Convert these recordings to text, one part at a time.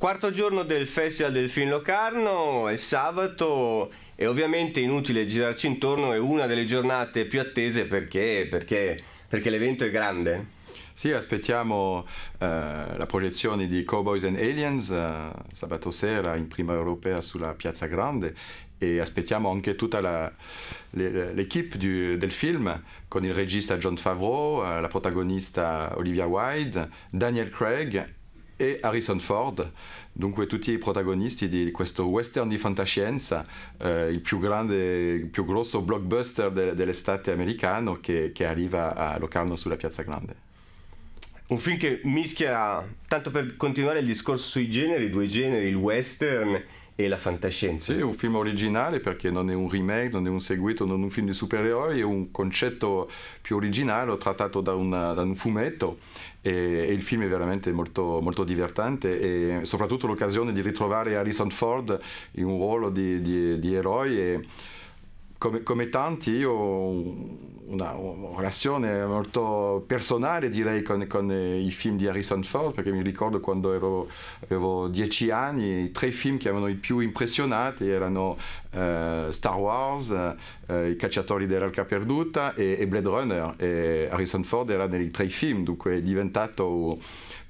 Quarto giorno del Festival del Film Locarno, è sabato e ovviamente inutile girarci intorno, è una delle giornate più attese perché, perché, perché l'evento è grande. Sì, aspettiamo uh, la proiezione di Cowboys and Aliens uh, sabato sera in prima europea sulla Piazza Grande e aspettiamo anche tutta l'equipe le, del film con il regista John Favreau, uh, la protagonista Olivia Wilde, Daniel Craig e Harrison Ford. Dunque tutti i protagonisti di questo western di fantascienza, eh, il più grande, il più grosso blockbuster de dell'estate americano che, che arriva a Locarno sulla Piazza Grande. Un film che mischia, tanto per continuare il discorso sui generi, due generi, il western e la fantascienza. Sì, è un film originale perché non è un remake, non è un seguito, non è un film di supereroi, è un concetto più originale trattato da, una, da un fumetto e, e, il film è veramente molto, molto divertente e soprattutto l'occasione di ritrovare Harrison Ford in un ruolo di, di, di eroe. E, come, come, tanti io ho una, una, relazione molto personale direi con, con, i film di Harrison Ford perché mi ricordo quando ero, avevo dieci anni i tre film che avevano i più impressionati erano eh, Star Wars, eh, I cacciatori dell'arca perduta e, e Blade Runner e Harrison Ford era nei tre film dunque è diventato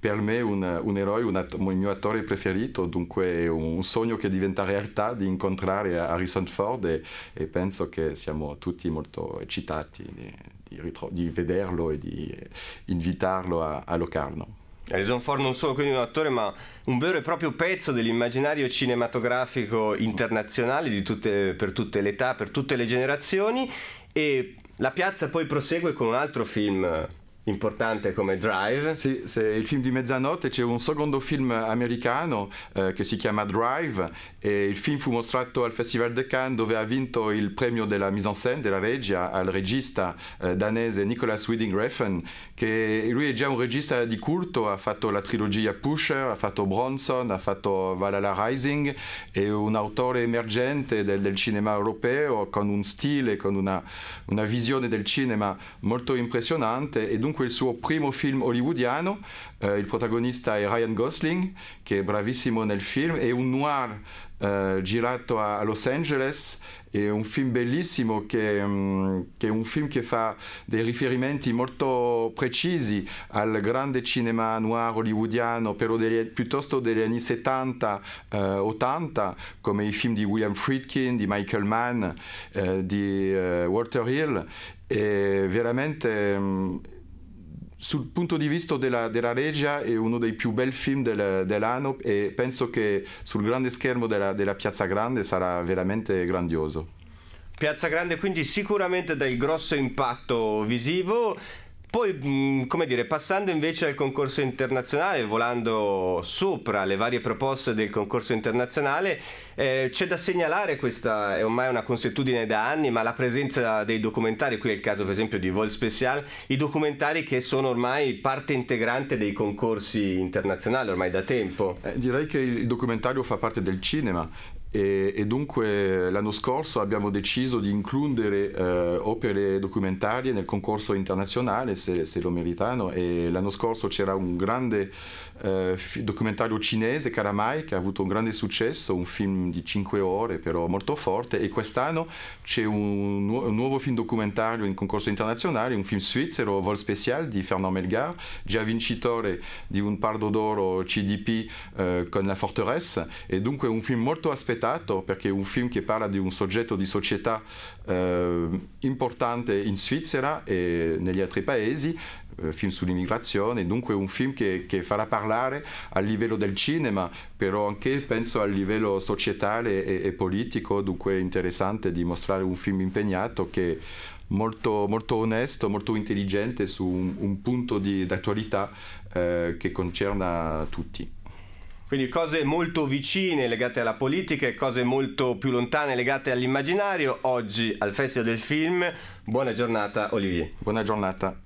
per me un, un eroe, un, atto, un, mio attore preferito, dunque un sogno che diventa realtà di incontrare Harrison Ford e, e penso che siamo tutti molto eccitati di, di, di vederlo e di invitarlo a, a Locarno. Harrison Ford non solo quindi un attore, ma un vero e proprio pezzo dell'immaginario cinematografico internazionale tutte, per tutte le età, per tutte le generazioni. E la piazza poi prosegue con un altro film importante come Drive. Sì, il film di mezzanotte, c'è un secondo film americano eh, che si chiama Drive e il film fu mostrato al Festival de Cannes dove ha vinto il premio della mise en scène, della regia, al regista eh, danese Nicolas Winding Refn che lui è già un regista di culto, ha fatto la trilogia Pusher, ha fatto Bronson, ha fatto Valhalla Rising, è un autore emergente del, del cinema europeo con un stile, con una, una visione del cinema molto impressionante e dunque comunque il suo primo film hollywoodiano, eh, il protagonista è Ryan Gosling che è bravissimo nel film, è un noir eh, girato a Los Angeles, è un film bellissimo che, mm, che, è un film che fa dei riferimenti molto precisi al grande cinema noir hollywoodiano, però degli, piuttosto degli anni 70, eh, 80, come i film di William Friedkin, di Michael Mann, eh, di eh, Walter Hill, È veramente... Um, sul punto di vista della, della, regia è uno dei più bel film del, dell'anno e penso che sul grande schermo della, della Piazza Grande sarà veramente grandioso. Piazza Grande quindi sicuramente del grosso impatto visivo poi, come dire, passando invece al concorso internazionale, volando sopra le varie proposte del concorso internazionale, eh, c'è da segnalare, questa è ormai una consuetudine da anni, ma la presenza dei documentari, qui è il caso per esempio di Vol Special, i documentari che sono ormai parte integrante dei concorsi internazionali ormai da tempo. Eh, direi che il documentario fa parte del cinema e, e, dunque l'anno scorso abbiamo deciso di includere eh, opere documentarie nel concorso internazionale se, se lo meritano e l'anno scorso c'era un grande eh, documentario cinese Karamai che ha avuto un grande successo, un film di 5 ore però molto forte e quest'anno c'è un, nu un, nuovo film documentario in concorso internazionale, un film svizzero Vol Special di Fernand Melgar, già vincitore di un Pardo d'Oro CDP eh, con La Forteresse e dunque un film molto aspettato interpretato perché è un film che parla di un soggetto di società eh, importante in Svizzera e negli altri paesi eh, film sull'immigrazione, dunque un film che, che, farà parlare a livello del cinema, però anche penso a livello societale e, e politico, dunque è interessante dimostrare un film impegnato che è molto, molto onesto, molto intelligente su un, un punto di, d'attualità eh, che concerna tutti. Quindi cose molto vicine legate alla politica e cose molto più lontane legate all'immaginario. Oggi al Festival del Film. Buona giornata Olivier. Buona giornata.